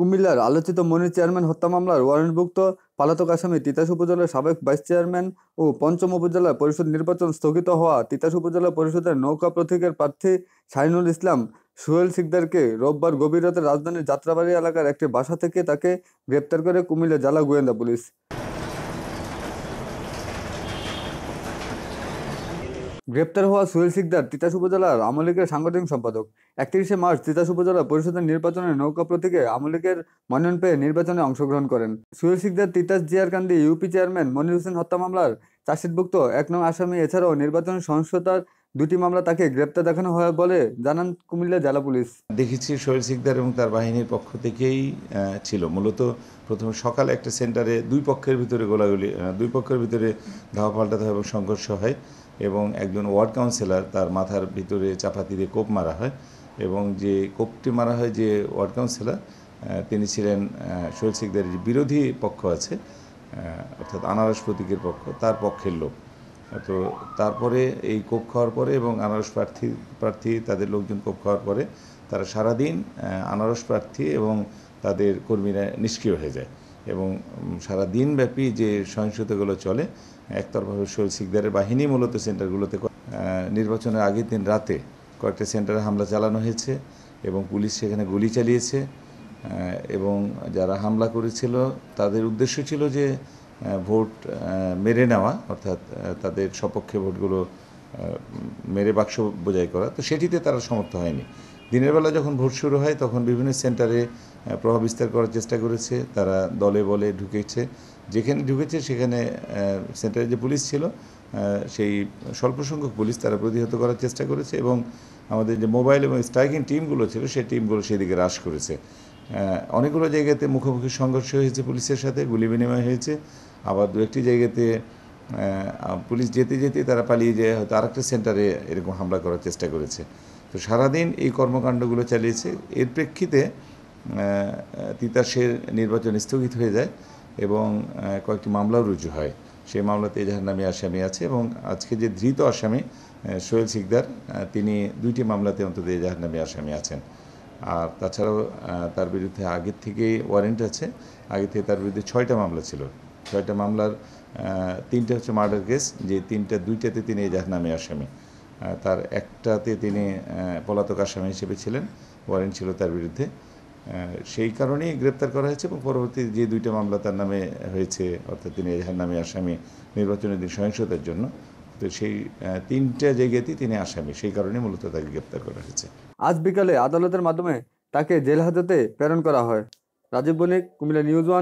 কুমিল্লার আলোচিত মনির চেয়ারম্যান হত্যা মামলার ওয়ারেন্টভুক্ত পালাতক আসামি তিতাস উপজেলার সাবেক ভাইস চেয়ারম্যান ও পঞ্চম উপজেলা পরিষদ নির্বাচন স্থগিত হওয়া তিতাস উপজেলা পরিষদের নৌকা প্রতীকের প্রার্থী শাহিনুল ইসলাম সোহেল সিকদারকে রোববার গভীর রাতে রাজধানীর যাত্রাবাড়ি এলাকার একটি বাসা থেকে তাকে গ্রেপ্তার করে কুমিল্লা জেলা গোয়েন্দা পুলিশ গ্রেপ্তার হওয়া সুহেল সিকদার তিতাস উপজেলার লীগের সাংগঠনিক সম্পাদক একত্রিশে মার্চ তিতাস উপজেলা পরিষদের নির্বাচনে নৌকা প্রতীকে লীগের মনোনয়ন পেয়ে নির্বাচনে অংশগ্রহণ করেন সুহেল সিকদার তিতাস জিয়ারকান্দি ইউপি চেয়ারম্যান মনির হোসেন হত্যা মামলার চার্জশিটভুক্ত এক নং আসামি এছাড়াও নির্বাচন সহিংসতার দুটি মামলা তাকে গ্রেপ্তার দেখানো হয় বলে জানান কুমিল্লা জেলা পুলিশ দেখেছি শহীদ সিকদার এবং তার বাহিনীর পক্ষ থেকেই ছিল মূলত প্রথম সকালে একটা সেন্টারে দুই পক্ষের ভিতরে গোলাগুলি দুই পক্ষের ভিতরে ধাওয়া পাল্টাতে হয় এবং সংঘর্ষ হয় এবং একজন ওয়ার্ড কাউন্সিলর তার মাথার ভিতরে চাপাতি দিয়ে কোপ মারা হয় এবং যে কোপটি মারা হয় যে ওয়ার্ড কাউন্সিলর তিনি ছিলেন শহীদ সিকদারের বিরোধী পক্ষ আছে অর্থাৎ আনারস প্রতীকের পক্ষ তার পক্ষের লোক তো তারপরে এই কোপ খাওয়ার পরে এবং আনারস প্রার্থী প্রার্থী তাদের লোকজন কোপ খাওয়ার পরে তারা সারাদিন আনারস প্রার্থী এবং তাদের কর্মীরা নিষ্ক্রিয় হয়ে যায় এবং সারা দিনব্যাপী যে সহিংসতাগুলো চলে একতরফাভাবে শহীদ সিকদারের বাহিনী মূলত সেন্টারগুলোতে নির্বাচনের আগের দিন রাতে কয়েকটা সেন্টারে হামলা চালানো হয়েছে এবং পুলিশ সেখানে গুলি চালিয়েছে এবং যারা হামলা করেছিল তাদের উদ্দেশ্য ছিল যে ভোট মেরে নেওয়া অর্থাৎ তাদের সপক্ষে ভোটগুলো মেরে বাক্স বোঝাই করা তো সেটিতে তারা সমর্থ হয়নি দিনের বেলা যখন ভোট শুরু হয় তখন বিভিন্ন সেন্টারে প্রভাব বিস্তার করার চেষ্টা করেছে তারা দলে বলে ঢুকেছে যেখানে ঢুকেছে সেখানে সেন্টারে যে পুলিশ ছিল সেই স্বল্প সংখ্যক পুলিশ তারা প্রতিহত করার চেষ্টা করেছে এবং আমাদের যে মোবাইল এবং স্ট্রাইকিং টিমগুলো ছিল সেই টিমগুলো সেদিকে হ্রাস করেছে অনেকগুলো জায়গাতে মুখোমুখি সংঘর্ষ হয়েছে পুলিশের সাথে গুলি বিনিময় হয়েছে আবার দু একটি জায়গাতে পুলিশ যেতে যেতে তারা পালিয়ে যায় হয়তো আরেকটা সেন্টারে এরকম হামলা করার চেষ্টা করেছে তো সারাদিন এই কর্মকাণ্ডগুলো চালিয়েছে এর প্রেক্ষিতে তিতাসের নির্বাচন স্থগিত হয়ে যায় এবং কয়েকটি মামলাও রুজু হয় সেই মামলাতে এজাহার নামে আসামি আছে এবং আজকে যে ধৃত আসামি সোহেল সিকদার তিনি দুইটি মামলাতে অন্তত এজাহার নামে আসামি আছেন আর তাছাড়াও তার বিরুদ্ধে আগের থেকে ওয়ারেন্ট আছে আগে থেকে তার বিরুদ্ধে ছয়টা মামলা ছিল ছয়টা মামলার তিনটা হচ্ছে মার্ডার কেস যে তিনটা দুইটাতে তিনি এজাহার নামে আসামি তার একটাতে তিনি পলাতক আসামি হিসেবে ছিলেন ওয়ারেন্ট ছিল তার বিরুদ্ধে সেই কারণেই গ্রেপ্তার করা হয়েছে এবং পরবর্তী যে দুইটা মামলা তার নামে হয়েছে অর্থাৎ তিনি এজাহার নামে আসামি নির্বাচনের দিন সহিংসতার জন্য তো সেই তিনটা জায়গাতেই তিনি আসামি সেই কারণে মূলত তাকে গ্রেপ্তার করা হয়েছে আজ বিকালে আদালতের মাধ্যমে তাকে জেল হাজতে প্রেরণ করা হয় রাজীব বণিক কুমিল্লা নিউজ